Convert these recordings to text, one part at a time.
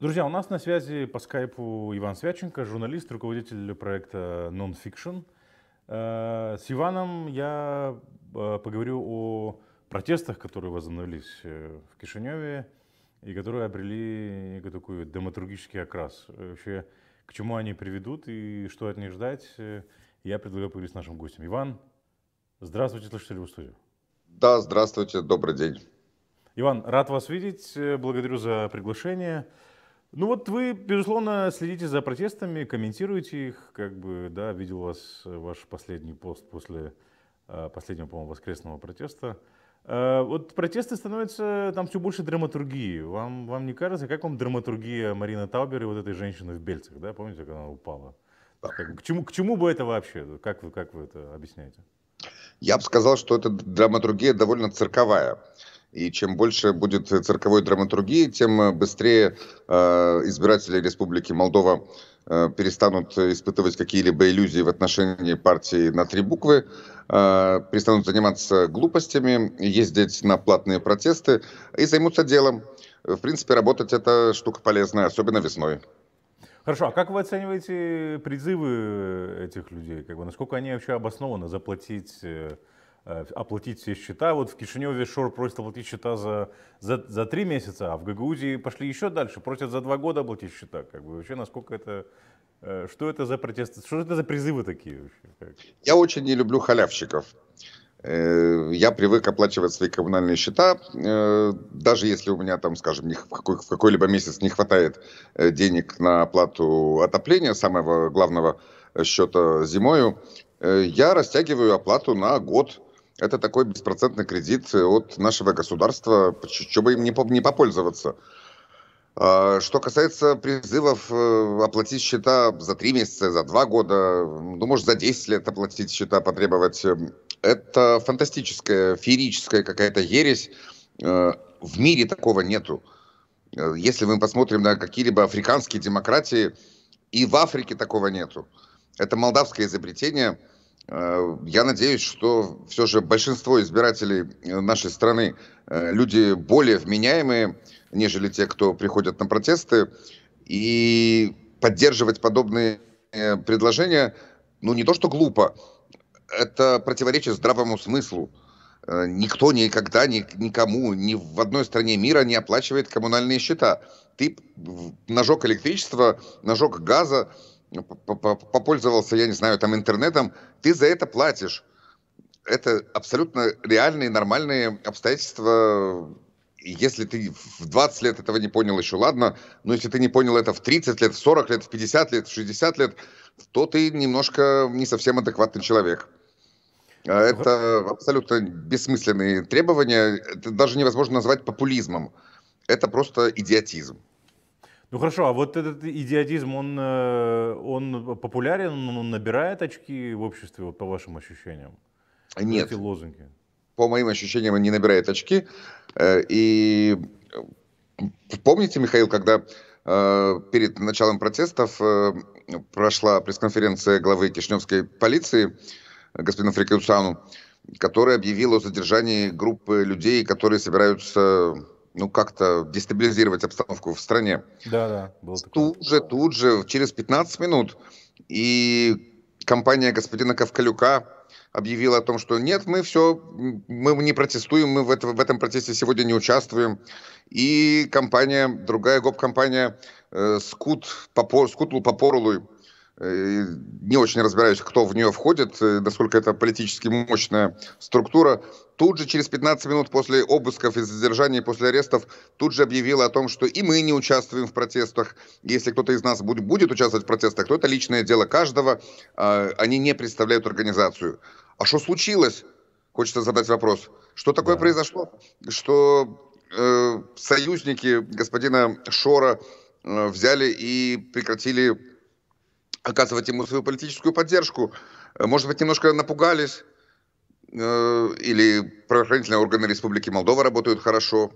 Друзья, у нас на связи по скайпу Иван Свяченко, журналист, руководитель проекта Nonfiction. Э, с Иваном я э, поговорю о протестах, которые возобновились э, в Кишиневе и которые обрели некий такой драматургический окрас. Вообще, к чему они приведут и что от них ждать, я предлагаю поговорить с нашим гостем. Иван, здравствуйте, слышите ли вы студию? Да, здравствуйте, добрый день. Иван, рад вас видеть, благодарю за приглашение. Ну вот вы, безусловно, следите за протестами, комментируете их, как бы, да, видел вас э, ваш последний пост после э, последнего, по-моему, воскресного протеста. Э, вот протесты становятся, там все больше драматургии. Вам, вам не кажется, как вам драматургия Марина Таубер и вот этой женщины в Бельцах, да, помните, когда она упала? Как, к, чему, к чему бы это вообще? Как вы, как вы это объясняете? Я бы сказал, что эта драматургия довольно цирковая. И чем больше будет цирковой драматургии, тем э, быстрее э, избиратели Республики Молдова э, перестанут испытывать какие-либо иллюзии в отношении партии на три буквы, э, перестанут заниматься глупостями, ездить на платные протесты и займутся делом. В принципе, работать эта штука полезная, особенно весной. Хорошо, а как вы оцениваете призывы этих людей? Как бы, насколько они вообще обоснованы заплатить э, Э, оплатить все счета. Вот в Кишиневе Шор просит оплатить счета за, за, за три месяца, а в Гагаузии пошли еще дальше, просят за два года оплатить счета. Как бы вообще насколько это... Э, что это за протесты? Что это за призывы такие вообще? Я очень не люблю халявщиков. Э, я привык оплачивать свои коммунальные счета, даже если у меня там, скажем, в какой-либо месяц не хватает денег на оплату отопления, самого главного счета зимою, я растягиваю оплату на год это такой беспроцентный кредит э, от нашего государства, бы им не, не попользоваться. А, что касается призывов э, оплатить счета за три месяца, за два года, ну, может, за 10 лет оплатить счета, потребовать, эм, это фантастическая, феерическая какая-то ересь. Э, в мире такого нету. Если мы посмотрим на какие-либо африканские демократии, и в Африке такого нету. Это молдавское изобретение – Э, я надеюсь, что все же большинство избирателей э, нашей страны э, люди более вменяемые, нежели те, кто приходят на протесты. И поддерживать подобные предложения, ну не то что глупо, это противоречит здравому смыслу. Никто никогда ни, никому ни в одной стране мира не оплачивает коммунальные счета. Ты ножок электричества, ножок газа, ну, попользовался, я не знаю, там интернетом, ты за это платишь. Это абсолютно реальные, нормальные обстоятельства. Если ты в 20 лет этого не понял еще, ладно, но если ты не понял это в 30 лет, в 40 лет, в 50 лет, в 60 лет, то ты немножко не совсем адекватный человек. А это абсолютно бессмысленные требования. Это даже невозможно назвать популизмом. Это просто идиотизм. Ну хорошо, а вот этот идиотизм, он, э, он популярен, он набирает очки в обществе, вот по вашим ощущениям? Нет. Эти лозунги. По моим ощущениям, он не набирает очки. Э, и э, помните, Михаил, когда перед началом протестов прошла пресс-конференция главы Кишневской полиции, господина Фрикеусану, который объявил о задержании группы людей, которые собираются ну, как-то дестабилизировать обстановку в стране. Да, да. Было тут же, тут же, через 15 минут, и компания господина Ковкалюка объявила о том, что нет, мы все, мы не протестуем, мы в, это, в этом протесте сегодня не участвуем. И компания, другая гоп-компания э, Скут, Попор, Скутл Попорулуй, Э, не очень разбираюсь, кто в нее входит, э, насколько это политически мощная структура, тут же через 15 минут после обысков и задержаний, после арестов, тут же объявила о том, что и мы не участвуем в протестах. Если кто-то из нас будет, будет участвовать в протестах, то это личное дело каждого. А они не представляют организацию. А что случилось? Хочется задать вопрос. Что такое да. произошло? Что э, союзники господина Шора э, взяли и прекратили оказывать ему свою политическую поддержку. Э, может быть, немножко напугались, э, или правоохранительные органы Республики Молдова работают хорошо,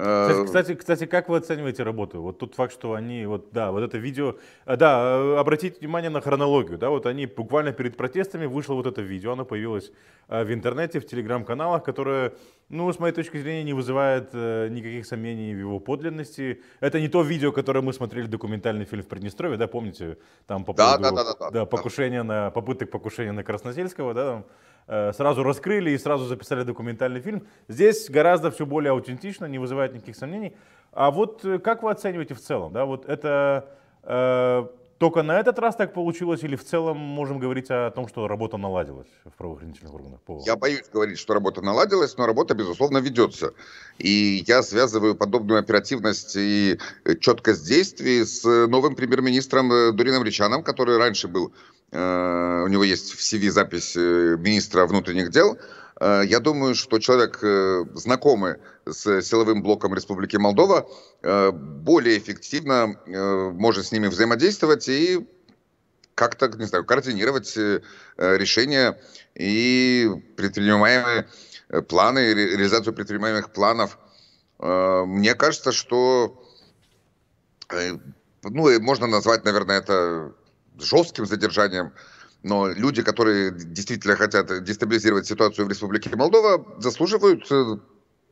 Э, кстати, кстати, как вы оцениваете работу? Вот тот факт, что они, вот, да, вот это видео, э, да, э, обратите внимание на хронологию, да, вот они буквально перед протестами вышло вот это видео, оно появилось в интернете, в телеграм-каналах, которое, ну, с моей точки зрения, не вызывает никаких сомнений в его подлинности. Это не то видео, которое мы смотрели документальный фильм в Приднестровье, да, помните, там по поводу да, да, да, да, да, покушения да. на, попыток покушения на Красносельского, да, там, Э, сразу раскрыли и сразу записали документальный фильм. Здесь гораздо все более аутентично, не вызывает никаких сомнений. А вот э, как вы оцениваете в целом? Да, вот это э, только на этот раз так получилось или в целом можем говорить о том, что работа наладилась в правоохранительных органах? По... Я боюсь говорить, что работа наладилась, но работа, безусловно, ведется. И я связываю подобную оперативность и э, четкость действий с э, новым премьер-министром э, Дурином Ричаном, который раньше был, у него есть в CV запись министра внутренних дел, Э, я думаю, что человек, э, знакомый с силовым блоком Республики Молдова, э, более эффективно может с ними взаимодействовать и как-то, не знаю, координировать решения и предпринимаемые планы, реализацию предпринимаемых планов. Мне кажется, что ну, можно назвать, наверное, это жестким задержанием но люди, которые действительно хотят дестабилизировать ситуацию в Республике Молдова, заслуживают э,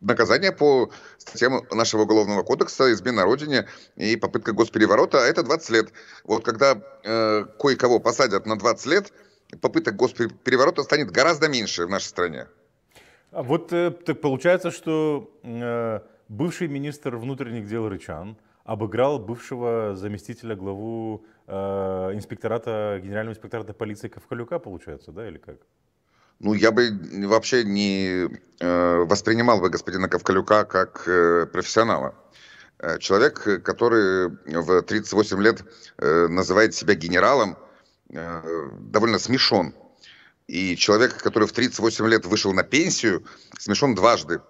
наказание по статьям нашего Уголовного кодекса «Измена Родине» и попытка госпереворота, а это 20 лет. Вот когда э, кое-кого посадят на 20 лет, попыток госпереворота станет гораздо меньше в нашей стране. А вот э, так получается, что э, бывший министр внутренних дел Рычан – обыграл бывшего заместителя главу э, инспектората, генерального инспектората полиции Ковкалюка, получается, да, или как? Ну, я бы вообще не э, воспринимал бы господина Ковкалюка как э, профессионала. Э, человек, который в 38 лет э, называет себя генералом, э, довольно смешон. И человек, который в 38 лет вышел на пенсию, смешон дважды.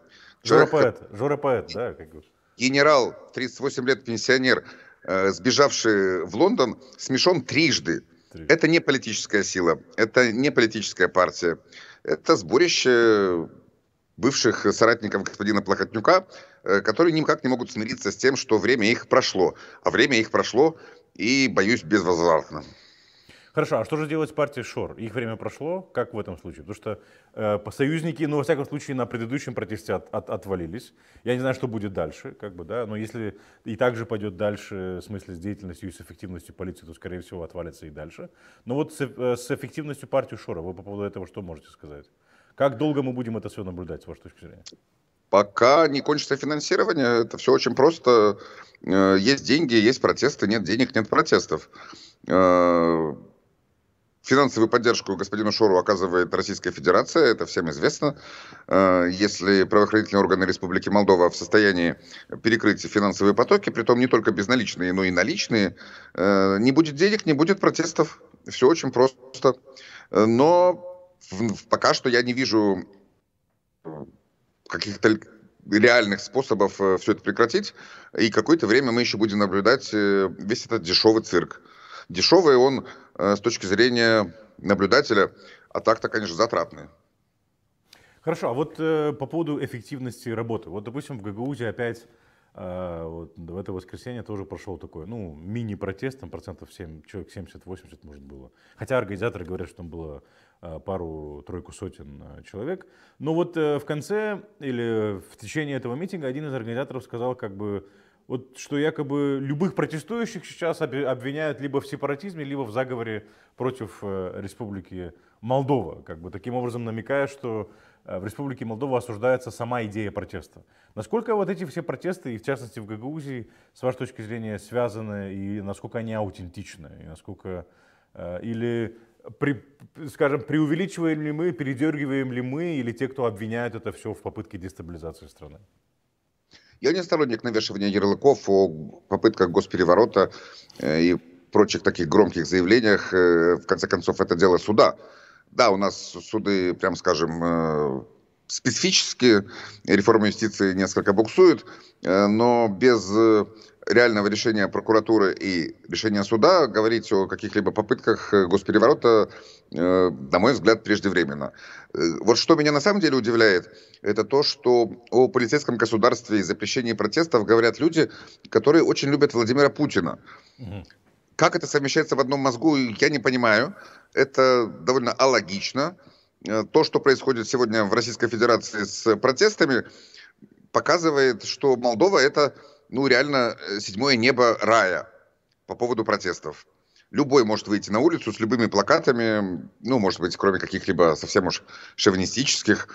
Человек, Жора поэт, Жора поэт, да, как говорится генерал, 38 лет пенсионер, э, сбежавший в Лондон, смешон трижды. трижды. Это не политическая сила, это не политическая партия. Это сборище бывших соратников господина Плохотнюка, э, которые никак не могут смириться с тем, что время их прошло. А время их прошло, и, боюсь, безвозвратно. Хорошо, а что же делать с партией Шор? Их время прошло, как в этом случае? Потому что э, союзники, ну, во всяком случае, на предыдущем протесте от, от, отвалились. Я не знаю, что будет дальше, как бы, да, но если и так же пойдет дальше, в смысле, с деятельностью и с эффективностью полиции, то, скорее всего, отвалится и дальше. Но вот с, э, с эффективностью партии Шора, вы по поводу этого что можете сказать? Как долго мы будем это все наблюдать, с вашей точки зрения? Пока не кончится финансирование, это все очень просто. Э, есть деньги, есть протесты, нет денег, нет протестов. Э, Финансовую поддержку господину Шору оказывает Российская Федерация, это всем известно. Э, если правоохранительные органы Республики Молдова в состоянии перекрыть финансовые потоки, при том не только безналичные, но и наличные, э, не будет денег, не будет протестов. Все очень просто. Э, но пока что я не вижу каких-то реальных способов все это прекратить. И какое-то время мы еще будем наблюдать весь этот дешевый цирк. Дешевый он э, с точки зрения наблюдателя, а так-то, конечно, затратный. Хорошо, а вот э, по поводу эффективности работы. Вот, допустим, в ГГУЗе опять э, вот, в это воскресенье тоже прошел такой, ну, мини-протест, там процентов 7, человек 70-80, может, было. Хотя организаторы говорят, что там было э, пару-тройку сотен э, человек. Но вот в конце или в течение этого митинга один из организаторов сказал, как бы, вот, что якобы любых протестующих сейчас обвиняют либо в сепаратизме, либо в заговоре против э, Республики Молдова. Как бы, таким образом намекая, что э, в Республике Молдова осуждается сама идея протеста. Насколько вот эти все протесты, и в частности в Гагаузии, с вашей точки зрения, связаны, и насколько они аутентичны, и насколько... Э, или при, скажем, преувеличиваем ли мы, передергиваем ли мы, или те, кто обвиняют это все в попытке дестабилизации страны? Я не сторонник навешивания ярлыков о попытках госпереворота э, и прочих таких громких заявлениях. Э, в конце концов, это дело суда. Да, у нас суды, прям скажем, э, специфические, реформа юстиции несколько буксует, но без реального решения прокуратуры и решения суда говорить о каких-либо попытках э, госпереворота, э, на мой взгляд, преждевременно. Э, вот что меня на самом деле удивляет, это то, что о полицейском государстве и запрещении протестов говорят люди, которые очень любят Владимира Путина. Как это совмещается в одном мозгу, я не понимаю. Это довольно алогично. То, что происходит сегодня в Российской Федерации с протестами, показывает, что Молдова это ну, реально, э, седьмое небо рая по поводу протестов. Любой может выйти на улицу с любыми плакатами, ну, может быть, кроме каких-либо совсем уж шовинистических,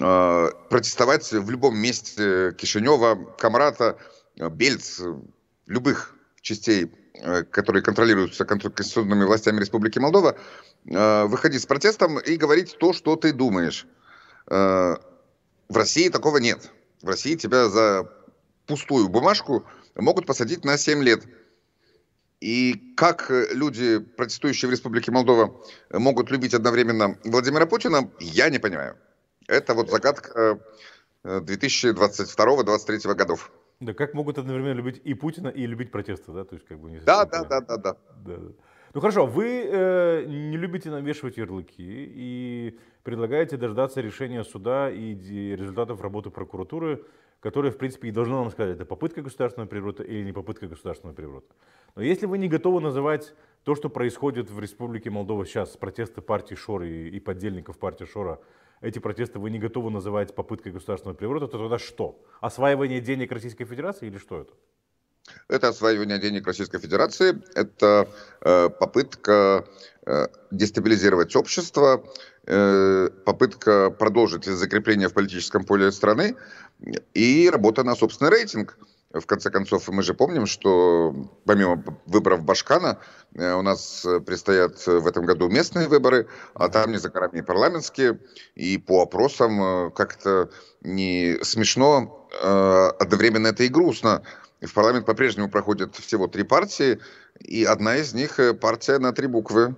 э, протестовать в любом месте Кишинева, Камрата, э, Бельц, э, любых частей, э, которые контролируются конституционными властями Республики Молдова, э, выходить с протестом и говорить то, что ты думаешь. Э, в России такого нет. В России тебя за пустую бумажку могут посадить на 7 лет. И как э, люди, протестующие в Республике Молдова, могут любить одновременно Владимира Путина, я не понимаю. Это вот загадка 2022-2023 э, годов. Да, как могут одновременно любить и Путина, и любить протесты, да? То есть, как бы, не да, да, да, да, да, да. Ну хорошо, вы э, не любите навешивать ярлыки и предлагаете дождаться решения суда и результатов работы прокуратуры которое, в принципе, и должно нам сказать, это попытка государственного переворота или не попытка государственного переворота. Но если вы не готовы называть то, что происходит в Республике Молдова сейчас, протесты партии Шор и, и поддельников партии Шора, эти протесты вы не готовы называть попыткой государственного переворота, то тогда что? Осваивание денег Российской Федерации или что это? Это осваивание денег Российской Федерации, это э, попытка э, дестабилизировать общество, э, попытка продолжить закрепление в политическом поле страны и работа на собственный рейтинг. В конце концов, мы же помним, что помимо выборов Башкана э, у нас предстоят в этом году местные выборы, а там не за горами парламентские. И по опросам э, как-то не смешно, э, одновременно это и грустно, в парламент по-прежнему проходят всего три партии, и одна из них э, партия на три буквы.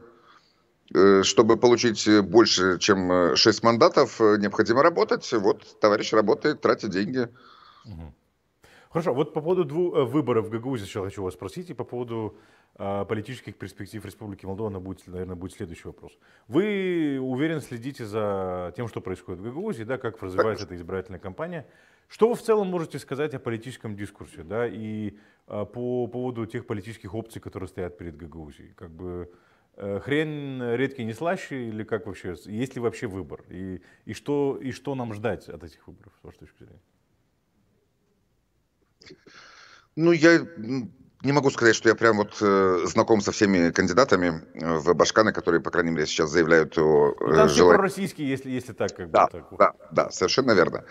Э, чтобы получить больше, чем э, шесть мандатов, необходимо работать. Вот товарищ работает, тратит деньги. Угу. Хорошо, вот по поводу двух э, выборов в ГГУ еще хочу вас спросить, и по поводу э, политических перспектив Республики Молдова, она будет, наверное, будет следующий вопрос. Вы уверенно следите за тем, что происходит в ГГУЗе, да, как развивается эта избирательная кампания. Что вы в целом можете сказать о политическом дискурсе, да, и э, по поводу тех политических опций, которые стоят перед ГГУЗией? Как бы э, хрен редкий не слаще, или как вообще, есть ли вообще выбор? И, и, что, и что нам ждать от этих выборов, с вашей точки зрения? Ну, я не могу сказать, что я прям вот э, знаком со всеми кандидатами э, в Башканы, которые, по крайней мере, сейчас заявляют о ну, э, ну, желании. пророссийские, если, если так. Как да, бы, так. да, да, совершенно верно.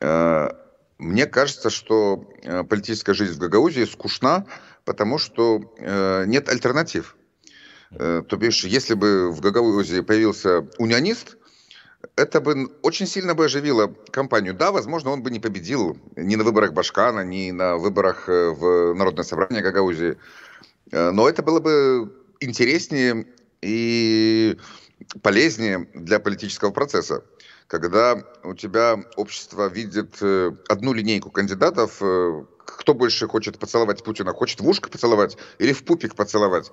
Э, мне кажется, что э, политическая жизнь в Гагаузии скучна, потому что э, нет альтернатив. Э, то бишь, если бы в Гагаузии появился унионист – это бы очень сильно бы оживило компанию. Да, возможно, он бы не победил ни на выборах Башкана, ни на выборах э, в Народное собрание Гагаузии. Э, но это было бы интереснее и полезнее для политического процесса. Когда у тебя общество видит э, одну линейку кандидатов, кто больше хочет поцеловать Путина, хочет в ушко поцеловать или в пупик поцеловать.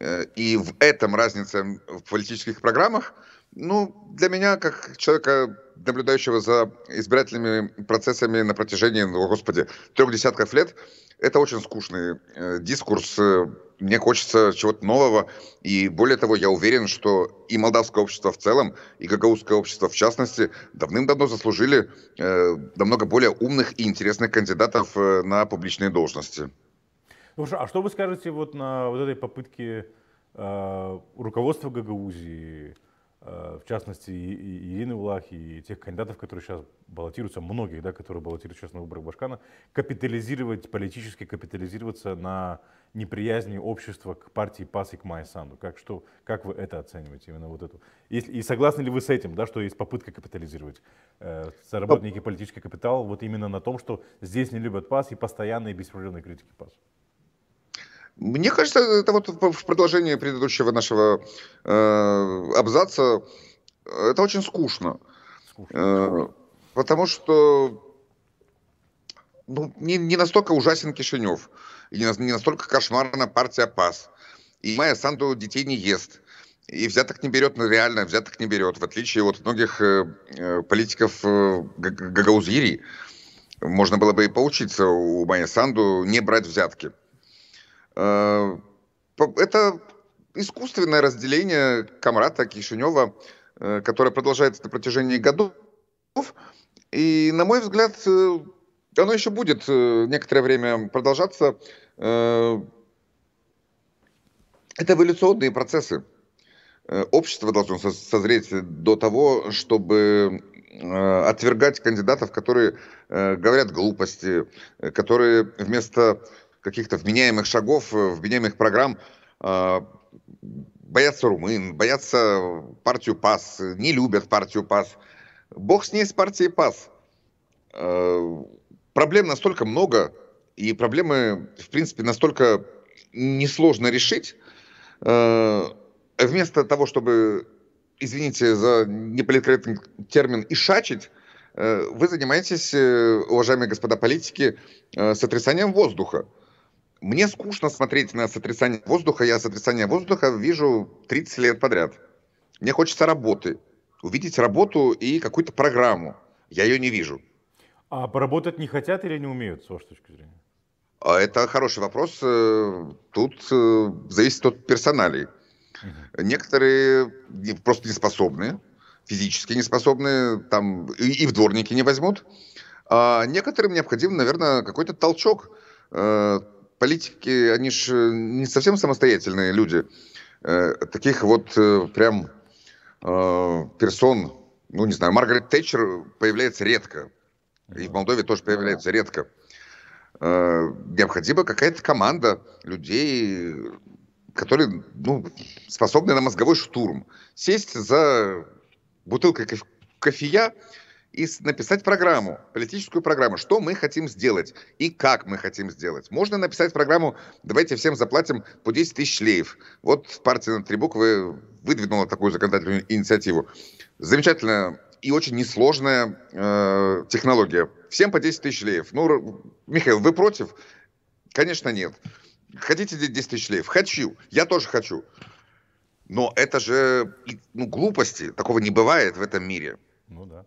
Э, и в этом разница в политических программах. Ну, для меня, как человека, наблюдающего за избирательными процессами на протяжении, ну, господи, трех десятков лет, это очень скучный э, дискурс. Э, мне хочется чего-то нового. И более того, я уверен, что и молдавское общество в целом, и гагаузское общество в частности, давным-давно заслужили э, намного более умных и интересных кандидатов э, на публичные должности. Ну, хорошо, а что вы скажете вот на вот этой попытке э, руководства Гагаузии, э, в частности и, и Ирины Улах и тех кандидатов, которые сейчас баллотируются, многих, да, которые баллотируют сейчас на выборах Башкана, капитализировать, политически капитализироваться на неприязни общества к партии ПАС и к Майсанду? Как, что, как вы это оцениваете, именно вот эту? И, и согласны ли вы с этим, да, что есть попытка капитализировать, э, заработать некий политический капитал вот именно на том, что здесь не любят ПАС и постоянные беспрерывные критики ПАС? Мне кажется, это вот в продолжении предыдущего нашего э, абзаца, это очень скучно. скучно. Э, потому что ну, не, не настолько ужасен Кишинев, и не, не настолько кошмарна партия ПАС. И Майя Санду детей не ест. И взяток не берет, но ну, реально взяток не берет, в отличие от многих э, э политиков э, Гагаузири. Можно было бы и поучиться у Майя Санду не брать взятки. Э, это искусственное разделение Камрата, Кишинева, э, которое продолжается на протяжении годов. И, на мой взгляд, э, оно еще будет некоторое время продолжаться. Это эволюционные процессы. Общество должно созреть до того, чтобы отвергать кандидатов, которые говорят глупости, которые вместо каких-то вменяемых шагов, э, вменяемых программ а, боятся румын, боятся партию ПАС, не любят партию ПАС. Бог с ней, с партией ПАС. А, проблем настолько много, и проблемы, в принципе, настолько несложно решить. А, вместо того, чтобы, извините за неполиткорректный термин, ишачить, э, вы занимаетесь, э, уважаемые господа политики, сотрясанием воздуха мне скучно смотреть на сотрясание воздуха. Я сотрясание воздуха вижу 30 лет подряд. Мне хочется работы. Увидеть работу и какую-то программу. Я ее не вижу. А поработать не хотят или не умеют, с вашей точки зрения? А это хороший вопрос. Э, тут э, зависит от персоналей. Некоторые просто не способны, физически не способны, там и, и в дворники не возьмут. А некоторым необходим, наверное, какой-то толчок э, политики, они же э, не совсем самостоятельные люди. Э, таких вот э, прям персон, ну не знаю, Маргарет Тэтчер появляется редко. И в Молдове тоже появляется редко. Необходима какая-то команда людей, которые ну, способны на мозговой штурм. Сесть за бутылкой кофея и написать программу, политическую программу, что мы хотим сделать и как мы хотим сделать. Можно написать программу «Давайте всем заплатим по 10 тысяч леев». Вот партия на три буквы выдвинула такую законодательную инициативу. Замечательная и очень несложная э, технология. Всем по 10 тысяч леев. Ну, Михаил, вы против? Конечно, нет. Хотите 10 тысяч леев? Хочу. Я тоже хочу. Но это же ну, глупости. Такого не бывает в этом мире. Ну да.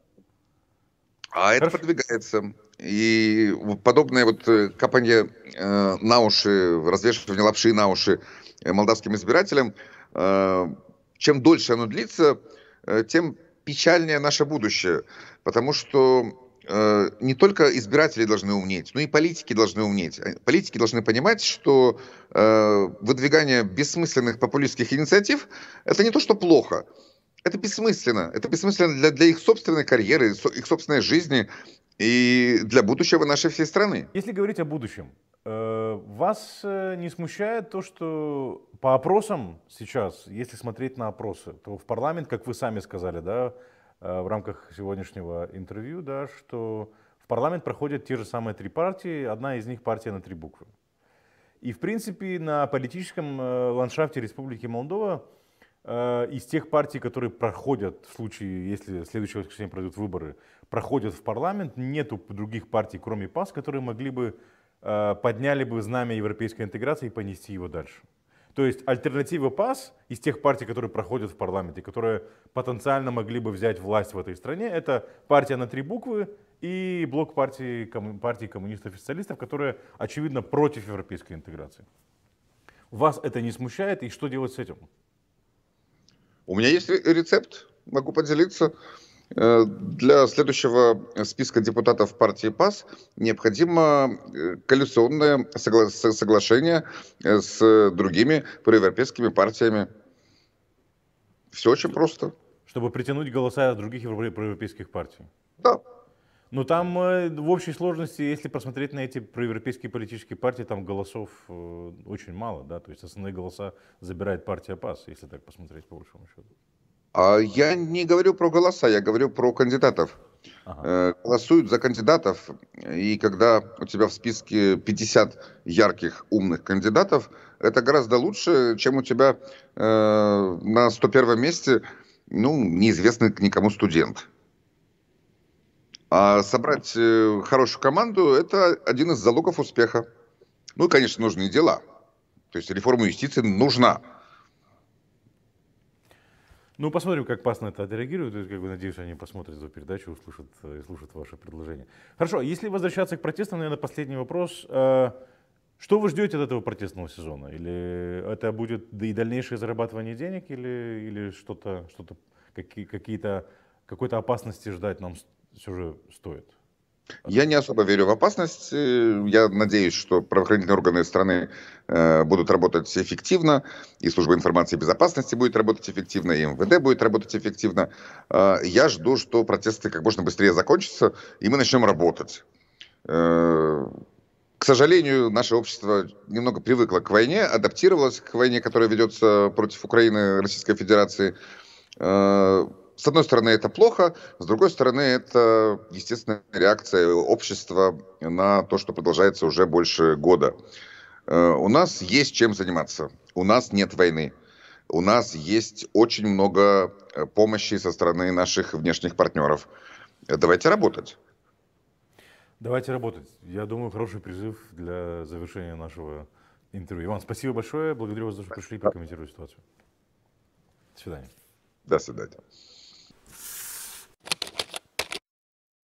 А это Хорошо. продвигается. И подобное вот э, капание э, на уши, развешивание лапши на уши э, молдавским избирателям, э, чем дольше оно длится, э, тем печальнее наше будущее. Потому что э, не только избиратели должны умнеть, но и политики должны умнеть. Э, политики должны понимать, что э, выдвигание бессмысленных популистских инициатив – это не то, что плохо – это бессмысленно. Это бессмысленно для, для их собственной карьеры, их собственной жизни и для будущего нашей всей страны. Если говорить о будущем, э, вас э, не смущает то, что по опросам сейчас, если смотреть на опросы, то в парламент, как вы сами сказали, да, э, в рамках сегодняшнего интервью, да, что в парламент проходят те же самые три партии, одна из них партия на три буквы. И, в принципе, на политическом ландшафте Республики Молдова Э, из тех партий, которые проходят, в случае, если следующее воскресенье пройдут выборы, проходят в парламент, нету других партий, кроме ПАС, которые могли бы, э, подняли бы знамя европейской интеграции и понести его дальше. То есть альтернатива ПАС из тех партий, которые проходят в парламенте, которые потенциально могли бы взять власть в этой стране, это партия на три буквы и блок партии, партии коммунистов и которые, очевидно, против европейской интеграции. Вас это не смущает, и что делать с этим? У меня есть рецепт, могу поделиться. Э, для следующего списка депутатов партии ПАС необходимо э, коалиционное согла- соглашение э, с другими проевропейскими партиями. Все очень просто. Чтобы притянуть голоса других европейских партий. Да, ну там э, в общей сложности, если посмотреть на эти проевропейские политические партии, там голосов э, очень мало, да, то есть основные голоса забирает партия ПАС, если так посмотреть по большому счету. А я не говорю про голоса, я говорю про кандидатов. Ага. Э, голосуют за кандидатов, и когда у тебя в списке 50 ярких, умных кандидатов, это гораздо лучше, чем у тебя э, на 101 месте, ну, неизвестный никому студент. А собрать э, хорошую команду – это один из залогов успеха. Ну и, конечно, нужны дела. То есть реформа юстиции нужна. Ну, посмотрим, как ПАС на это отреагирует. Как бы, надеюсь, они посмотрят эту передачу, услышат, э, и слушают ваше предложение. Хорошо, а если возвращаться к протестам, наверное, последний вопрос. Э, что вы ждете от этого протестного сезона? Или это будет и дальнейшее зарабатывание денег, или, или что-то, что-то какие, какие-то, какой-то опасности ждать нам все же стоит. Я не особо верю в опасность. Я надеюсь, что правоохранительные органы страны э, будут работать эффективно, и служба информации и безопасности будет работать эффективно, и МВД будет работать эффективно. Э, я жду, что протесты как можно быстрее закончатся, и мы начнем работать. Э, к сожалению, наше общество немного привыкло к войне, адаптировалось к войне, которая ведется против Украины Российской Федерации с одной стороны, это плохо, с другой стороны, это естественно, реакция общества на то, что продолжается уже больше года. Э, у нас есть чем заниматься. У нас нет войны. У нас есть очень много э, помощи со стороны наших внешних партнеров. Давайте работать. Давайте работать. Я думаю, хороший призыв для завершения нашего интервью. Иван, спасибо большое. Благодарю вас, за то, что пришли и прокомментировали ситуацию. До свидания. До свидания.